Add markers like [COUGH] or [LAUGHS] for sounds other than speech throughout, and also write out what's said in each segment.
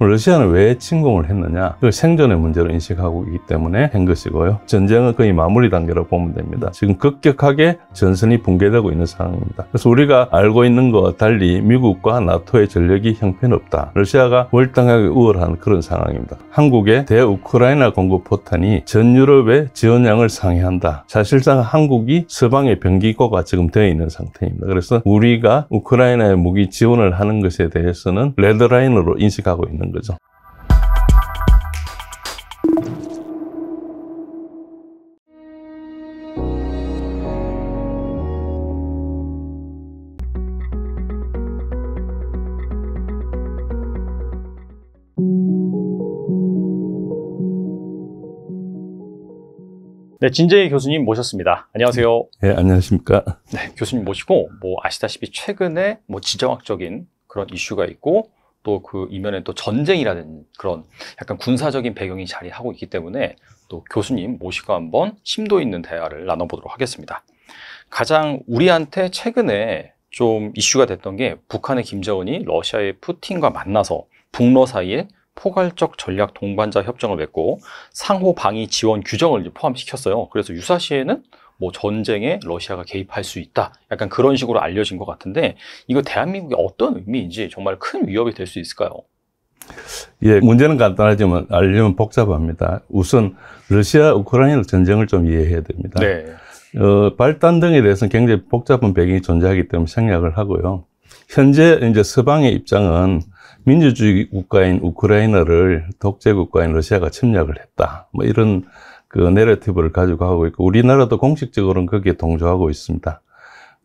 러시아는 왜 침공을 했느냐 그 생존의 문제로 인식하고 있기 때문에 한 것이고요 전쟁은 거의 마무리 단계로 보면 됩니다 지금 급격하게 전선이 붕괴되고 있는 상황입니다 그래서 우리가 알고 있는 것과 달리 미국과 나토의 전력이 형편없다 러시아가 월등하게 우월한 그런 상황입니다 한국의 대우크라이나 공급 포탄이 전 유럽의 지원량을 상회한다 사실상 한국이 서방의 병기고가 지금 되어 있는 상태입니다 그래서 우리가 우크라이나에 무기 지원을 하는 것에 대해서는 레드라인으로 인식하고 있는 되는 거죠. 네, 진재희 교수님 모셨습니다. 안녕하세요. 네, 안녕하십니까. 네, 교수님 모시고 뭐 아시다시피 최근에 뭐 지정학적인 그런 이슈가 있고 또그 이면에 또 전쟁이라는 그런 약간 군사적인 배경이 자리하고 있기 때문에 또 교수님 모시고 한번 심도 있는 대화를 나눠보도록 하겠습니다. 가장 우리한테 최근에 좀 이슈가 됐던 게 북한의 김정은이 러시아의 푸틴과 만나서 북러 사이에 포괄적 전략 동반자 협정을 맺고 상호 방위 지원 규정을 포함시켰어요. 그래서 유사시에는 뭐 전쟁에 러시아가 개입할 수 있다. 약간 그런 식으로 알려진 것 같은데 이거 대한민국에 어떤 의미인지 정말 큰 위협이 될 수 있을까요? 예, 문제는 간단하지만 알려면 복잡합니다. 우선 러시아 우크라이나 전쟁을 좀 이해해야 됩니다. 네. 어, 발단 등에 대해서는 굉장히 복잡한 배경이 존재하기 때문에 생략을 하고요. 현재 이제 서방의 입장은 민주주의 국가인 우크라이나를 독재 국가인 러시아가 침략을 했다. 뭐 이런 그 내러티브를 가지고 하고 있고 우리나라도 공식적으로는 거기에 동조하고 있습니다.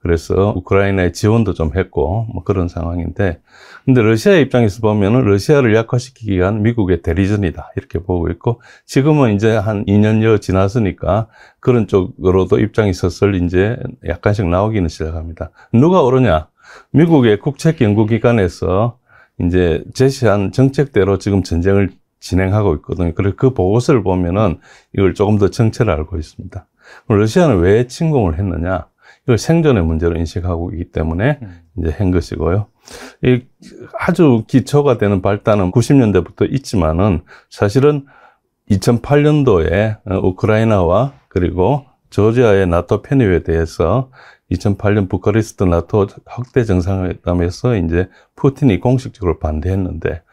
그래서 우크라이나의 지원도 좀 했고 뭐 그런 상황인데 근데 러시아 입장에서 보면은 러시아를 약화시키기 위한 미국의 대리전이다 이렇게 보고 있고 지금은 이제 한 2년여 지났으니까 그런 쪽으로도 입장이 서슬 이제 약간씩 나오기는 시작합니다. 누가 오르냐? 미국의 국책연구기관에서 이제 제시한 정책대로 지금 전쟁을 진행하고 있거든요. 그래서 그 보고서를 보면은 이걸 조금 더 정체를 알고 있습니다. 러시아는 왜 침공을 했느냐? 이걸 생존의 문제로 인식하고 있기 때문에 음. 이제 한 것이고요. 이 아주 기초가 되는 발단은 90년대부터 있지만은 사실은 2008년도에 어, 우크라이나와 그리고 조지아의 나토 편입에 대해서 2008년 부카리스트 나토 확대 정상회담에서 이제 푸틴이 공식적으로 반대했는데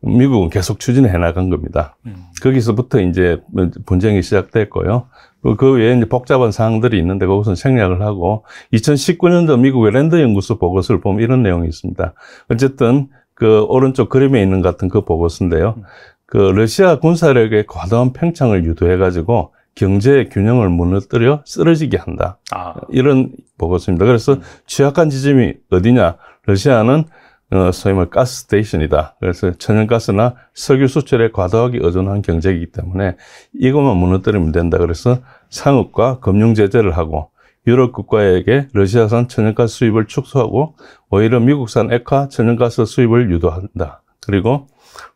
미국은 계속 추진해 나간 겁니다. 음. 거기서부터 이제 분쟁이 시작됐고요. 그, 그 외에 이제 복잡한 사항들이 있는데 그것은 생략을 하고 2019년도 미국의 랜드 연구소 보고서를 보면 이런 내용이 있습니다. 어쨌든 그 오른쪽 그림에 있는 같은 그 보고서인데요. 음. 그 러시아 군사력의 과도한 팽창을 유도해 가지고 경제의 균형을 무너뜨려 쓰러지게 한다. 아. 이런 보고서입니다. 그래서 음. 취약한 지점이 어디냐? 러시아는 어, 소위을 가스 스테이션이다. 그래서 천연가스나 석유 수출에 과도하게 의존한 경제이기 때문에 이것만 무너뜨리면 된다. 그래서 상업과 금융 제재를 하고 유럽 국가에게 러시아산 천연가스 수입을 축소하고 오히려 미국산 액화 천연가스 수입을 유도한다. 그리고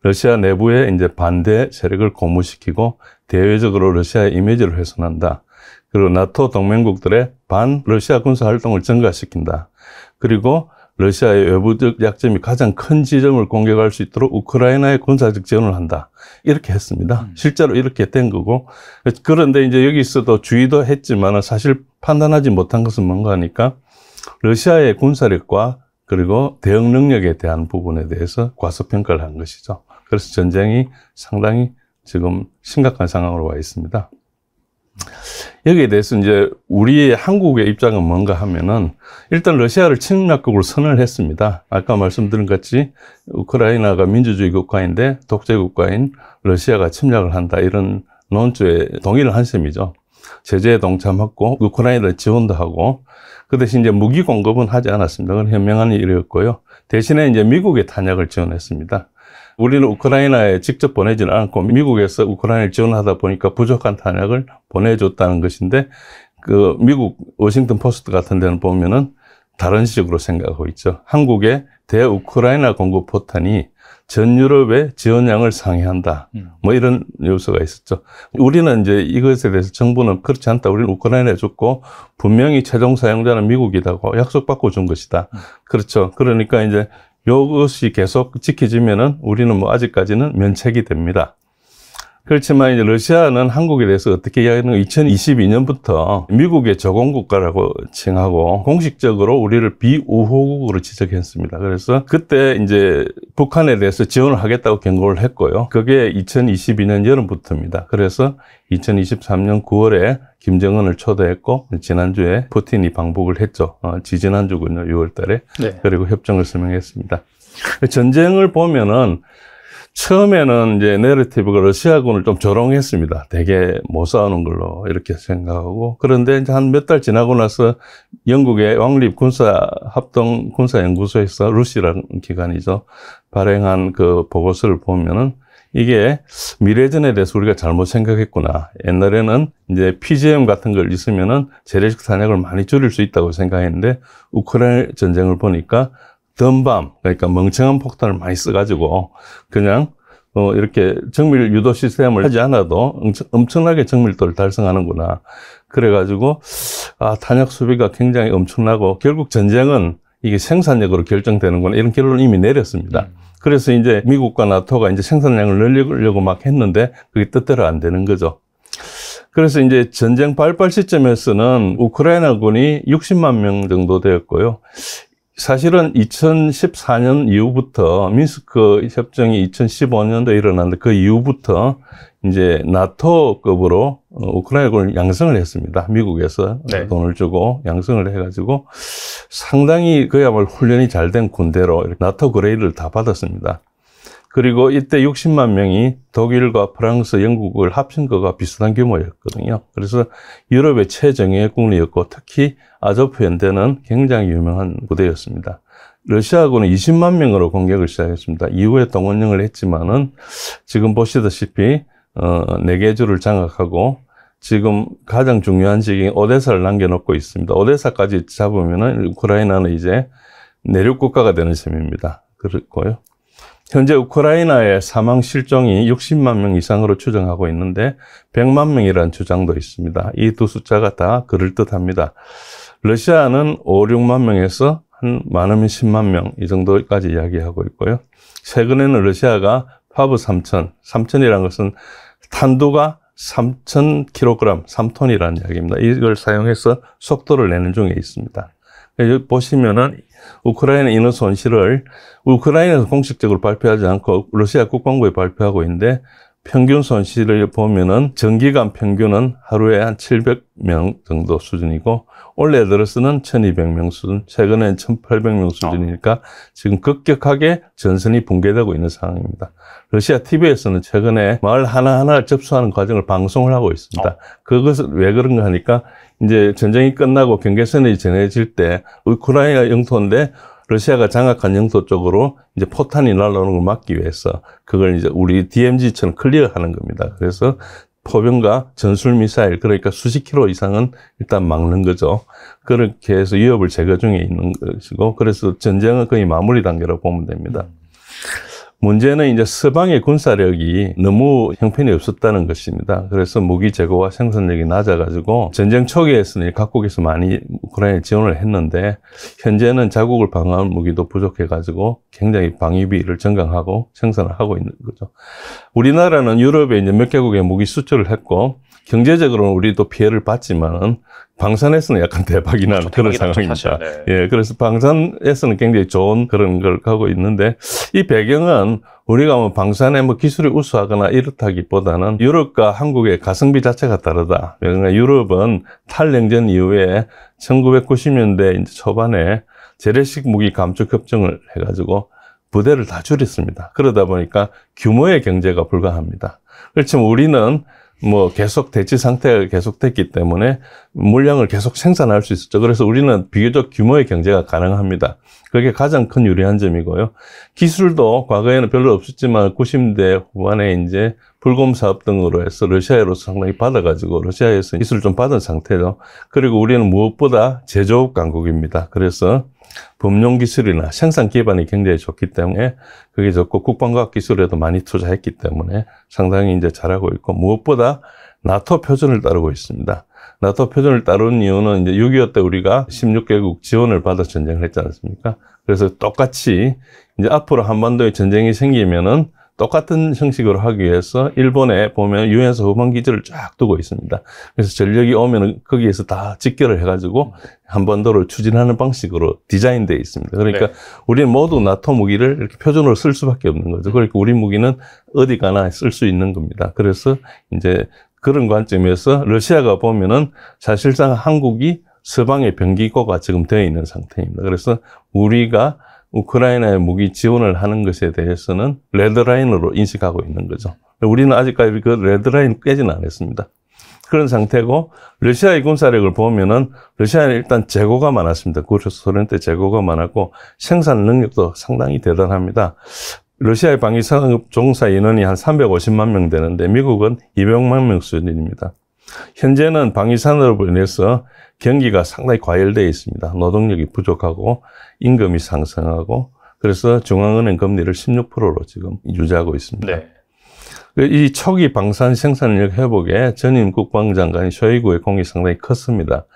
러시아 내부에 이제 반대 세력을 고무시키고 대외적으로 러시아의 이미지를 훼손한다. 그리고 나토 동맹국들의 반 러시아 군사 활동을 증가시킨다. 그리고 러시아의 외부적 약점이 가장 큰 지점을 공격할 수 있도록 우크라이나에 군사적 지원을 한다. 이렇게 했습니다. 음. 실제로 이렇게 된 거고. 그런데 이제 여기서도 주의도 했지만 사실 판단하지 못한 것은 뭔가 하니까 러시아의 군사력과 그리고 대응 능력에 대한 부분에 대해서 과소평가를 한 것이죠. 그래서 전쟁이 상당히 지금 심각한 상황으로 와 있습니다. 음. 여기에 대해서 이제 우리의 한국의 입장은 뭔가 하면은 일단 러시아를 침략국으로 선언을 했습니다. 아까 말씀드린 것 같이 우크라이나가 민주주의 국가인데 독재 국가인 러시아가 침략을 한다 이런 논조에 동의를 한 셈이죠. 제재에 동참하고 우크라이나 지원도 하고 그 대신 이제 무기 공급은 하지 않았습니다. 그건 현명한 일이었고요. 대신에 이제 미국의 탄약을 지원했습니다. 우리는 우크라이나에 직접 보내지는 않고 미국에서 우크라이나를 지원하다 보니까 부족한 탄약을 보내줬다는 것인데 그 미국 워싱턴 포스트 같은 데는 보면은 다른 식으로 생각하고 있죠. 한국의 대우크라이나 공급 포탄이 전 유럽의 지원량을 상회한다. 음. 뭐 이런 요소가 있었죠. 우리는 이제 이것에 대해서 정부는 그렇지 않다. 우리는 우크라이나에 줬고 분명히 최종 사용자는 미국이라고 약속받고 준 것이다. 음. 그렇죠. 그러니까 이제 이것이 계속 지켜지면은 우리는 뭐 아직까지는 면책이 됩니다. 그렇지만 이제 러시아는 한국에 대해서 어떻게 이야기하는 2022년부터 미국의 저공국가라고 칭하고 공식적으로 우리를 비우호국으로 지적했습니다. 그래서 그때 이제 북한에 대해서 지원을 하겠다고 경고를 했고요. 그게 2022년 여름부터입니다. 그래서 2023년 9월에 김정은을 초대했고 지난주에 푸틴이 방북을 했죠. 어, 지지난주군요. 6월 달에. 네. 그리고 협정을 서명했습니다. 전쟁을 보면은 처음에는 이제 내러티브가 러시아군을 좀 조롱했습니다. 되게 못 싸우는 걸로 이렇게 생각하고 그런데 이제 한 몇 달 지나고 나서 영국의 왕립 군사 합동 군사 연구소에서 루시라는 기관이죠 발행한 그 보고서를 보면은 이게 미래전에 대해서 우리가 잘못 생각했구나. 옛날에는 이제 PGM 같은 걸 있으면은 재래식 탄약을 많이 줄일 수 있다고 생각했는데 우크라이나 전쟁을 보니까 덤밤 그러니까 멍청한 폭탄을 많이 써가지고 그냥 어, 이렇게 정밀 유도 시스템을 하지 않아도 엄청나게 정밀도를 달성하는구나. 그래가지고, 아, 탄약 수비가 굉장히 엄청나고, 결국 전쟁은 이게 생산력으로 결정되는구나. 이런 결론을 이미 내렸습니다. 그래서 이제 미국과 나토가 이제 생산량을 늘리려고 막 했는데, 그게 뜻대로 안 되는 거죠. 그래서 이제 전쟁 발발 시점에서는 우크라이나군이 60만 명 정도 되었고요. 사실은 2014년 이후부터 민스크 협정이 2015년도에 일어났는데 그 이후부터 이제 나토급으로 어, 우크라이나군을 양성을 했습니다. 미국에서 네. 돈을 주고 양성을 해가지고 상당히 그야말로 훈련이 잘 된 군대로 나토 그레이를 다 받았습니다. 그리고 이때 60만 명이 독일과 프랑스, 영국을 합친 거가 비슷한 규모였거든요. 그래서 유럽의 최정예 국리였고 특히 아조프연대는 굉장히 유명한 부대였습니다. 러시아군은 20만 명으로 공격을 시작했습니다. 이후에 동원령을 했지만은 지금 보시다시피 어, 네개 주를 장악하고 지금 가장 중요한 지역인 오데사를 남겨놓고 있습니다. 오데사까지 잡으면은 우크라이나는 이제 내륙 국가가 되는 셈입니다. 그렇고요. 현재 우크라이나의 사망 실종이 60만 명 이상으로 추정하고 있는데 100만 명이라는 주장도 있습니다. 이 두 숫자가 다 그럴듯합니다. 러시아는 5, 6만 명에서 한 많으면 10만 명 이 정도까지 이야기하고 있고요. 최근에는 러시아가 파브 3천, 3천이라는 것은 탄도가 3천 킬로그램, 3톤이라는 이야기입니다. 이걸 사용해서 속도를 내는 중에 있습니다. 보시면은 우크라이나 인원 손실을 우크라이나에서 공식적으로 발표하지 않고 러시아 국방부에 발표하고 있는데 평균 손실을 보면은 전기간 평균은 하루에 한 700명 정도 수준이고 올해 들어서는 1200명 수준, 최근엔 1800명 수준이니까 어. 지금 급격하게 전선이 붕괴되고 있는 상황입니다. 러시아 TV에서는 최근에 마을 하나하나를 접수하는 과정을 방송을 하고 있습니다. 어. 그것을 왜 그런가 하니까 이제 전쟁이 끝나고 경계선이 전해질 때 우크라이나 영토인데 러시아가 장악한 영토 쪽으로 이제 포탄이 날아오는 걸 막기 위해서 그걸 이제 우리 DMZ처럼 클리어하는 겁니다. 그래서 포병과 전술 미사일 그러니까 수십 킬로 이상은 일단 막는 거죠. 그렇게 해서 위협을 제거 중에 있는 것이고 그래서 전쟁은 거의 마무리 단계로 보면 됩니다. 음. 문제는 이제 서방의 군사력이 너무 형편이 없었다는 것입니다. 그래서 무기 재고와 생산력이 낮아가지고 전쟁 초기에서는 각국에서 많이 우크라이나에 지원을 했는데 현재는 자국을 방어할 무기도 부족해가지고 굉장히 방위비를 증강하고 생산을 하고 있는 거죠. 우리나라는 유럽에 이제 몇 개국의 무기 수출을 했고 경제적으로는 우리도 피해를 봤지만은 방산에서는 약간 [LAUGHS] 대박이 나는 그렇죠, 그런 상황입니다. 네. 예, 그래서 방산에서는 굉장히 좋은 그런 걸 하고 있는데 이 배경은 우리가 뭐 방산에 뭐 기술이 우수하거나 이렇다기보다는 유럽과 한국의 가성비 자체가 다르다. 그러니까 유럽은 탈냉전 이후에 1990년대 이제 초반에 재래식 무기 감축 협정을 해가지고 부대를 다 줄였습니다. 그러다 보니까 규모의 경제가 불가합니다. 그렇지만 우리는 뭐 계속 대치 상태가 계속됐기 때문에 물량을 계속 생산할 수 있었죠. 그래서 우리는 비교적 규모의 경제가 가능합니다. 그게 가장 큰 유리한 점이고요. 기술도 과거에는 별로 없었지만 90대 후반에 이제 불곰 사업 등으로 해서 러시아로서 상당히 받아가지고 러시아에서 기술을 좀 받은 상태죠. 그리고 우리는 무엇보다 제조업 강국입니다. 그래서 법용 기술이나 생산 기반이 굉장히 좋기 때문에 그게 좋고 국방과학 기술에도 많이 투자했기 때문에 상당히 이제 잘하고 있고 무엇보다 나토 표준을 따르고 있습니다. 나토 표준을 따른 이유는 이제 6.25 때 우리가 16개국 지원을 받아 전쟁을 했지 않습니까? 그래서 똑같이 이제 앞으로 한반도에 전쟁이 생기면은 똑같은 형식으로 하기 위해서 일본에 보면 유엔서 후방 기지를 쫙 두고 있습니다. 그래서 전력이 오면 거기에서 다 직결을 해가지고 한반도를 추진하는 방식으로 디자인되어 있습니다. 그러니까 네. 우리는 모두 나토 무기를 이렇게 표준으로 쓸 수밖에 없는 거죠. 네. 그러니까 우리 무기는 어디 가나 쓸 수 있는 겁니다. 그래서 이제 그런 관점에서 러시아가 보면은 사실상 한국이 서방의 변기고가 지금 되어 있는 상태입니다. 그래서 우리가 우크라이나에 무기 지원을 하는 것에 대해서는 레드라인으로 인식하고 있는 거죠. 우리는 아직까지 그 레드라인 깨지는 않았습니다. 그런 상태고 러시아의 군사력을 보면은 러시아는 일단 재고가 많았습니다. 고르쇼 소련 때 재고가 많았고 생산 능력도 상당히 대단합니다. 러시아의 방위산업 종사 인원이 한 350만 명 되는데 미국은 200만 명 수준입니다. 현재는 방위산업으로 인해서 경기가 상당히 과열되어 있습니다. 노동력이 부족하고 임금이 상승하고 그래서 중앙은행 금리를 16%로 지금 유지하고 있습니다. 네. 그 이 초기 방산 생산력 회복에 전임 국방장관이 쇼이구의 공이 상당히 컸습니다.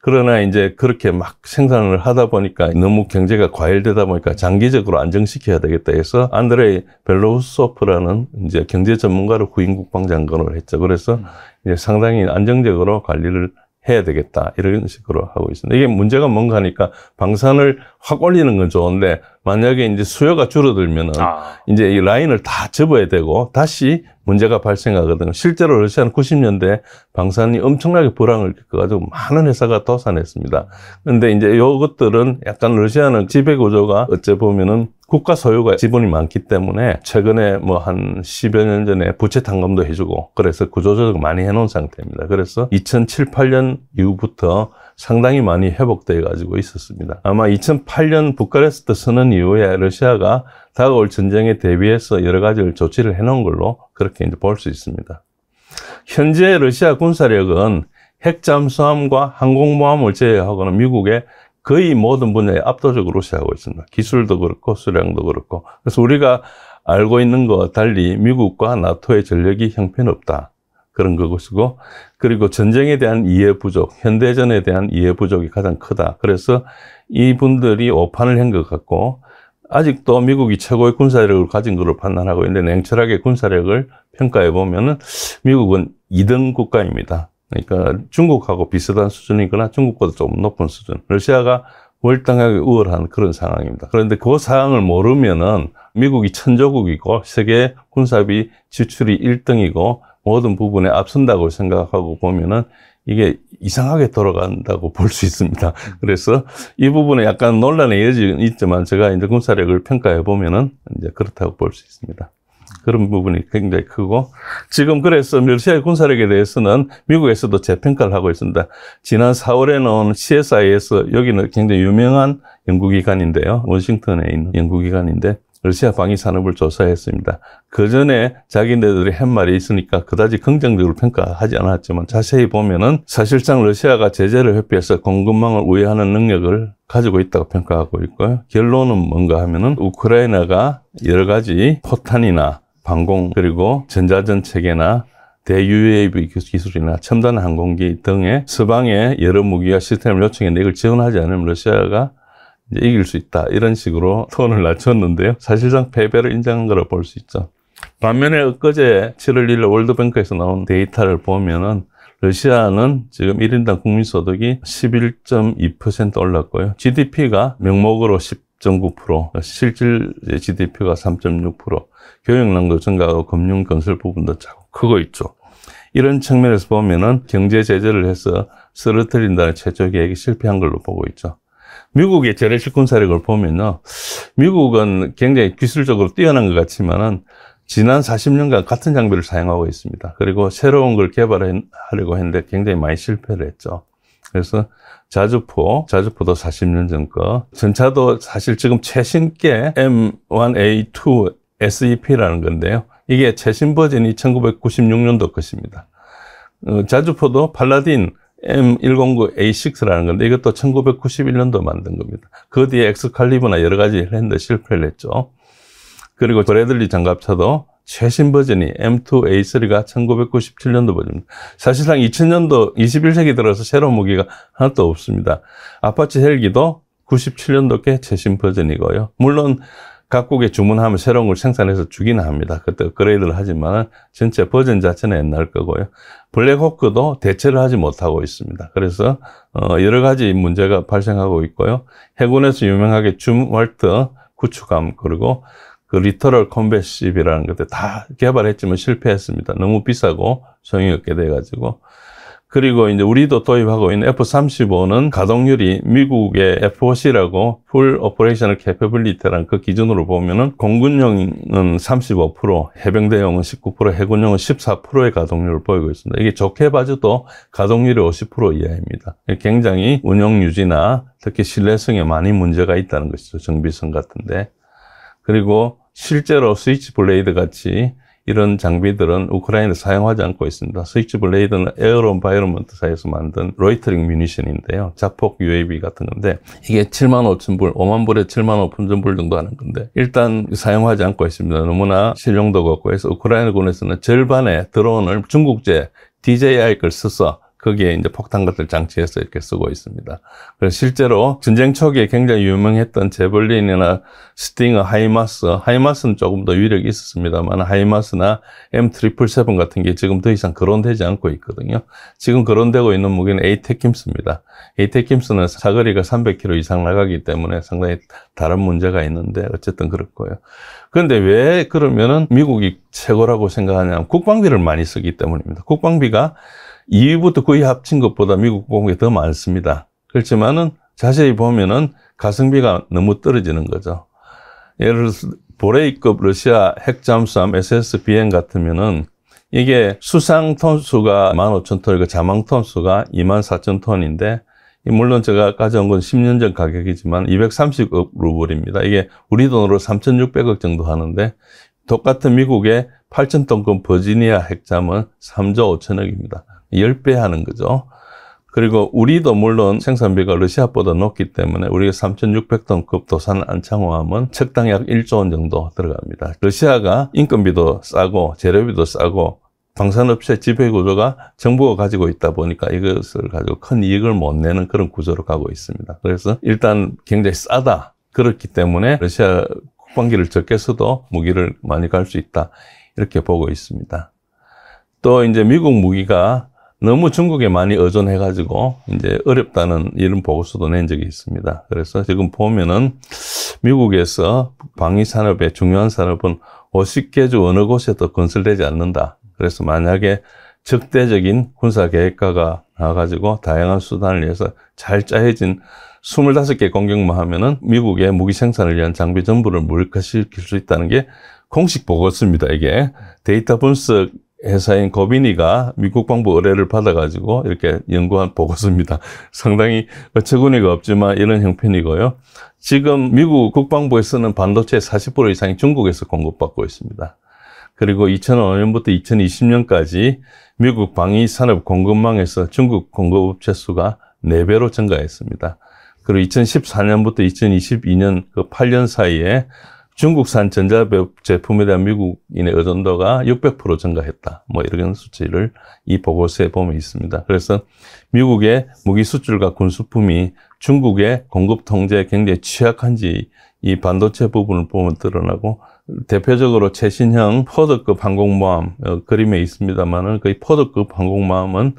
그러나 이제 그렇게 막 생산을 하다 보니까 너무 경제가 과열되다 보니까 장기적으로 안정시켜야 되겠다 해서 안드레이 벨로우소프라는 이제 경제 전문가를 후임 국방장관으로 했죠. 그래서 음. 이제 상당히 안정적으로 관리를 해야 되겠다 이런 식으로 하고 있습니다. 이게 문제가 뭔가 하니까 방산을 확 올리는 건 좋은데 만약에 이제 수요가 줄어들면은 아. 이제 이 라인을 다 접어야 되고 다시 문제가 발생하거든요. 실제로 러시아는 90년대 방산이 엄청나게 불황을 겪어가지고 많은 회사가 도산했습니다. 근데 이제 요것들은 약간 러시아는 지배 구조가 어째 보면은 국가 소유가 지분이 많기 때문에 최근에 뭐 한 10여 년 전에 부채 탕감도 해주고 그래서 구조조정 많이 해놓은 상태입니다. 그래서 2007, 8년 이후부터 상당히 많이 회복돼 가지고 있었습니다. 아마 2008년 북카레스트 선언 이후에 러시아가 다가올 전쟁에 대비해서 여러 가지 조치를 해놓은 걸로 그렇게 볼 수 있습니다. 현재 러시아 군사력은 핵잠수함과 항공모함을 제외하고는 미국의 거의 모든 분야에 압도적으로 시하고 있습니다. 기술도 그렇고 수량도 그렇고. 그래서 우리가 알고 있는 것 달리 미국과 나토의 전력이 형편없다. 그런 것이고 그리고 전쟁에 대한 이해 부족, 현대전에 대한 이해 부족이 가장 크다. 그래서 이분들이 오판을 한 것 같고 아직도 미국이 최고의 군사력을 가진 것으로 판단하고 있는데 냉철하게 군사력을 평가해 보면은 미국은 2등 국가입니다. 그러니까 중국하고 비슷한 수준이거나 중국보다 조금 높은 수준. 러시아가 월등하게 우월한 그런 상황입니다. 그런데 그 상황을 모르면은 미국이 천조국이고 세계 군사비 지출이 1등이고 모든 부분에 앞선다고 생각하고 보면은 이게 이상하게 돌아간다고 볼 수 있습니다. 음. 그래서 이 부분에 약간 논란의 여지는 있지만 제가 이제 군사력을 평가해 보면은 이제 그렇다고 볼 수 있습니다. 그런 부분이 굉장히 크고 지금 그래서 러시아의 군사력에 대해서는 미국에서도 재평가를 하고 있습니다. 지난 4월에 는온 CSI에서 여기는 굉장히 유명한 연구기관인데요. 워싱턴에 있는 연구기관인데 러시아 방위 산업을 조사했습니다. 그 전에 자기네들이 한 말이 있으니까 그다지 긍정적으로 평가하지 않았지만 자세히 보면은 사실상 러시아가 제재를 회피해서 공급망을 우회하는 능력을 가지고 있다고 평가하고 있고요. 결론은 뭔가 하면은 우크라이나가 여러 가지 포탄이나 방공 그리고 전자전 체계나 대UAV 기술이나 첨단 항공기 등의 서방의 여러 무기와 시스템을 요청해는 이걸 지원하지 않으면 러시아가 이길 수 있다 이런 식으로 톤을 낮췄는데요. 사실상 패배를 인정한 거라 볼수 있죠. 반면에 엊그제 7월 1일 월드뱅크에서 나온 데이터를 보면은 러시아는 지금 1인당 국민소득이 11.2% 올랐고요. GDP가 명목으로 10.9%, 실질 GDP가 3.6%, 교역난도 증가하고 금융 건설 부분도 자꾸 크고 있죠. 이런 측면에서 보면은 경제 제재를 해서 쓰러뜨린다는 최초 계획이 실패한 걸로 보고 있죠. 미국의 재래식군 사력을 보면요. 미국은 굉장히 기술적으로 뛰어난 것 같지만은 지난 40년간 같은 장비를 사용하고 있습니다. 그리고 새로운 걸 개발하려고 했는데 굉장히 많이 실패를 했죠. 그래서 자주포, 자주포도 40년 전 거. 전차도 사실 지금 최신께 M1A2 SEP라는 건데요. 이게 최신 버전이 1996년도 것입니다. 어, 자주포도 팔라딘 M109 A6라는 건데 이것도 1991년도 만든 겁니다. 그 뒤에 엑스칼리브나 여러 가지 했는데 실패를 했죠. 그리고 브래들리 장갑차도 최신 버전이 M2A3가 1997년도 버전입니다. 사실상 2000년도 21세기 들어서 새로운 무기가 하나도 없습니다. 아파치 헬기도 97년도께 최신 버전이고요. 물론 각국에 주문하면 새로운 걸 생산해서 주기는 합니다. 그때 업그레이드를 하지만 전체 버전 자체는 옛날 거고요. 블랙호크도 대체를 하지 못하고 있습니다. 그래서 어, 여러 가지 문제가 발생하고 있고요. 해군에서 유명하게 줌월트 구축함 그리고 그 리터럴 컨베십이라는 것들 다 개발했지만 실패했습니다. 너무 비싸고 소용이 없게 돼가지고 그리고 이제 우리도 도입하고 있는 F-35는 가동률이 미국의 FOC라고 풀 오퍼레이셔널 캐퍼블리티라는 그 기준으로 보면은 공군용은 35%, 해병대용은 19%, 해군용은 14%의 가동률을 보이고 있습니다. 이게 좋게 봐줘도 가동률이 50% 이하입니다. 굉장히 운영 유지나 특히 신뢰성에 많이 문제가 있다는 것이죠. 정비성 같은데. 그리고 실제로 스위치 블레이드 같이 이런 장비들은 우크라이나에서 사용하지 않고 있습니다. 스위치 블레이드는 에어로 인바이러먼트사에서 만든 로이터링 뮤니션인데요. 자폭 UAV 같은 건데 이게 7만 5천 불, 5만 불에 7만 5천 불 정도 하는 건데 일단 사용하지 않고 있습니다. 너무나 실용도가 없고 해서 우크라이나군에서는 절반의 드론을 중국제 DJI 걸 써서 거기에 이제 폭탄 것들 장치해서 이렇게 쓰고 있습니다. 그래서 실제로 전쟁 초기에 굉장히 유명했던 제벌린이나 스팅어, 하이마스, 하이마스는 조금 더 위력이 있었습니다만 하이마스나 M777 같은 게 지금 더 이상 거론되지 않고 있거든요. 지금 거론되고 있는 무기는 에이테킴스입니다. 에이테킴스는 사거리가 300km 이상 나가기 때문에 상당히 다른 문제가 있는데 어쨌든 그렇고요. 그런데 왜 그러면은 미국이 최고라고 생각하냐면 국방비를 많이 쓰기 때문입니다. 국방비가 2위부터 거의 합친 것보다 미국 공공이 더 많습니다. 그렇지만은 자세히 보면은 가성비가 너무 떨어지는 거죠. 예를 들어서 보레이급 러시아 핵잠수함 SSBN 같으면은 이게 수상 톤수가 15,000톤이고 그러니까 자망 톤수가 24,000톤인데 물론 제가 가져온 건 10년 전 가격이지만 230억 루블입니다. 이게 우리 돈으로 3,600억 정도 하는데 똑같은 미국의 8,000톤급 버지니아 핵잠은 3조 5천억입니다. 10배 하는 거죠. 그리고 우리도 물론 생산비가 러시아보다 높기 때문에 우리가 3,600톤급 도산 안창호함은 적당히약 1조 원 정도 들어갑니다. 러시아가 인건비도 싸고 재료비도 싸고 방산업체 지배구조가 정부가 가지고 있다 보니까 이것을 가지고 큰 이익을 못 내는 그런 구조로 가고 있습니다. 그래서 일단 굉장히 싸다. 그렇기 때문에 러시아 국방기를 적게 써도 무기를 많이 갈 수 있다. 이렇게 보고 있습니다. 또 이제 미국 무기가 너무 중국에 많이 의존해가지고 이제 어렵다는 이런 보고서도 낸 적이 있습니다. 그래서 지금 보면은 미국에서 방위 산업의 중요한 산업은 50개 주 어느 곳에도 건설되지 않는다. 그래서 만약에 적대적인 군사 계획가가 나와가지고 다양한 수단을 위해서 잘 짜여진 25개 공격만 하면은 미국의 무기 생산을 위한 장비 전부를 물가시킬 수 있다는 게 공식 보고서입니다. 이게 데이터 분석 회사인 고빈이가 미국방부 의뢰를 받아가지고 이렇게 연구한 보고서입니다. [LAUGHS] 상당히 어처구니가 없지만 이런 형편이고요. 지금 미국 국방부에서는 반도체 40% 이상이 중국에서 공급받고 있습니다. 그리고 2005년부터 2020년까지 미국 방위산업 공급망에서 중국 공급업체 수가 4배로 증가했습니다. 그리고 2014년부터 2022년 그 8년 사이에 중국산 전자 제품에 대한 미국인의 의존도가 600% 증가했다. 뭐 이런 수치를 이 보고서에 보면 있습니다. 그래서 미국의 무기 수출과 군수품이 중국의 공급 통제 굉장히 취약한지 이 반도체 부분을 보면 드러나고 대표적으로 최신형 포드급 항공모함 어, 그림에 있습니다만은 거의 포드급 항공모함은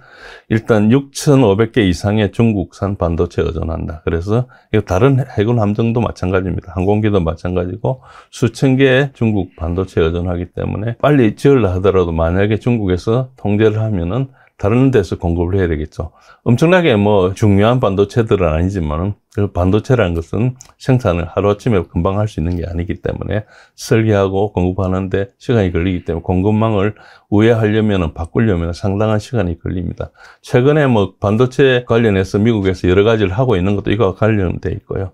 일단 6,500개 이상의 중국산 반도체 의존한다. 그래서 이거 다른 해군 함정도 마찬가지입니다. 항공기도 마찬가지고 수천 개의 중국 반도체 의존하기 때문에 빨리 지을라 하더라도 만약에 중국에서 통제를 하면은 다른 데서 공급을 해야 되겠죠. 엄청나게 뭐 중요한 반도체들은 아니지만 그 반도체라는 것은 생산을 하루아침에 금방 할 수 있는 게 아니기 때문에 설계하고 공급하는데 시간이 걸리기 때문에 공급망을 우회하려면 바꾸려면 상당한 시간이 걸립니다. 최근에 뭐 반도체 관련해서 미국에서 여러 가지를 하고 있는 것도 이거와 관련돼 있고요.